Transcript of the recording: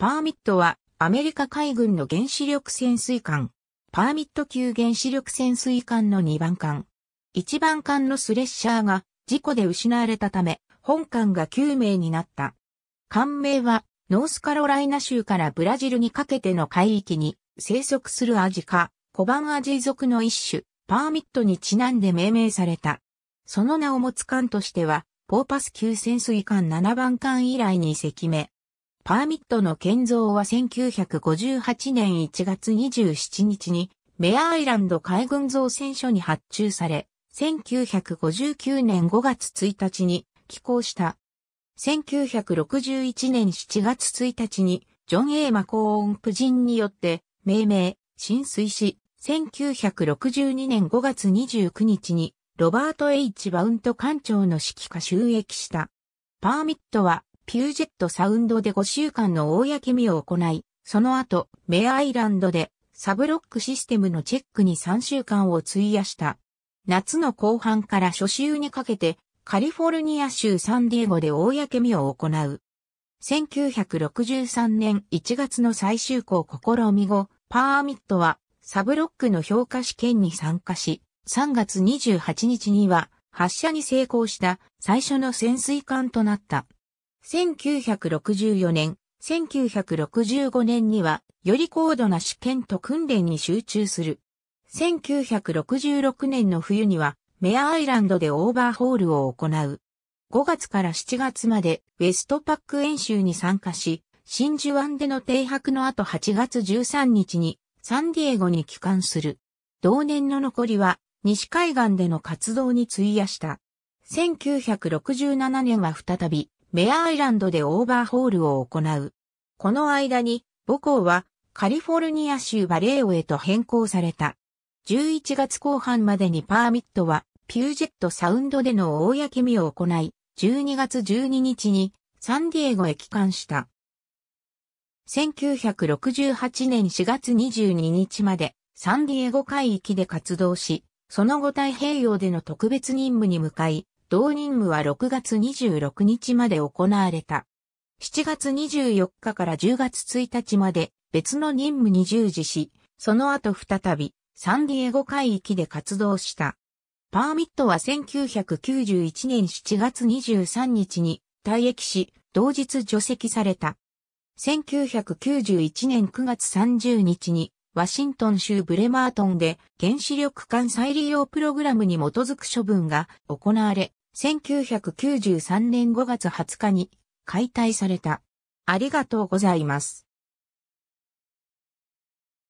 パーミットはアメリカ海軍の原子力潜水艦。パーミット級原子力潜水艦の2番艦。1番艦のスレッシャーが事故で失われたため、本艦が9名になった。艦名はノースカロライナ州からブラジルにかけての海域に生息するアジカ、コバンアジ属の一種、パーミットにちなんで命名された。その名を持つ艦としては、ポーパス級潜水艦7番艦以来に赤目。パーミットの建造は1958年1月27日にメアアイランド海軍造船所に発注され、1959年5月1日に寄港した。1961年7月1日にジョン・エイ・マコーン夫人によって命名、浸水し、1962年5月29日にロバート・ H・ バウント艦長の指揮下収益した。パーミットはピュージェットサウンドで5週間の公見を行い、その後、メアイランドでサブロックシステムのチェックに3週間を費やした。夏の後半から初週にかけて、カリフォルニア州サンディエゴで公見を行う。1963年1月の最終校試み後、パーミットはサブロックの評価試験に参加し、3月28日には発射に成功した最初の潜水艦となった。1964年、1965年には、より高度な試験と訓練に集中する。1966年の冬には、メアアイランドでオーバーホールを行う。5月から7月までウェストパック演習に参加し、真珠湾での停泊の後8月13日にサンディエゴに帰還する。同年の残りは西海岸での活動に費やした。1967年は再びメアアイランドでオーバーホールを行う。この間に母校はカリフォルニア州バレーオへと変更された。11月後半までにパーミットはピュージェットサウンドでの公見を行い、12月12日にサンディエゴへ帰還した。1968年4月22日までサンディエゴ海域で活動し、その後太平洋での特別任務に向かい、同任務は6月26日まで行われた。7月24日から10月1日まで別の任務に従事し、その後再びサンディエゴ海域で活動した。パーミットは1991年7月23日に退役し、同日除籍された。1991年9月30日にワシントン州ブレマートンで原子力艦再利用プログラムに基づく処分が行われ、1993年5月20日に解体された。ありがとうございます。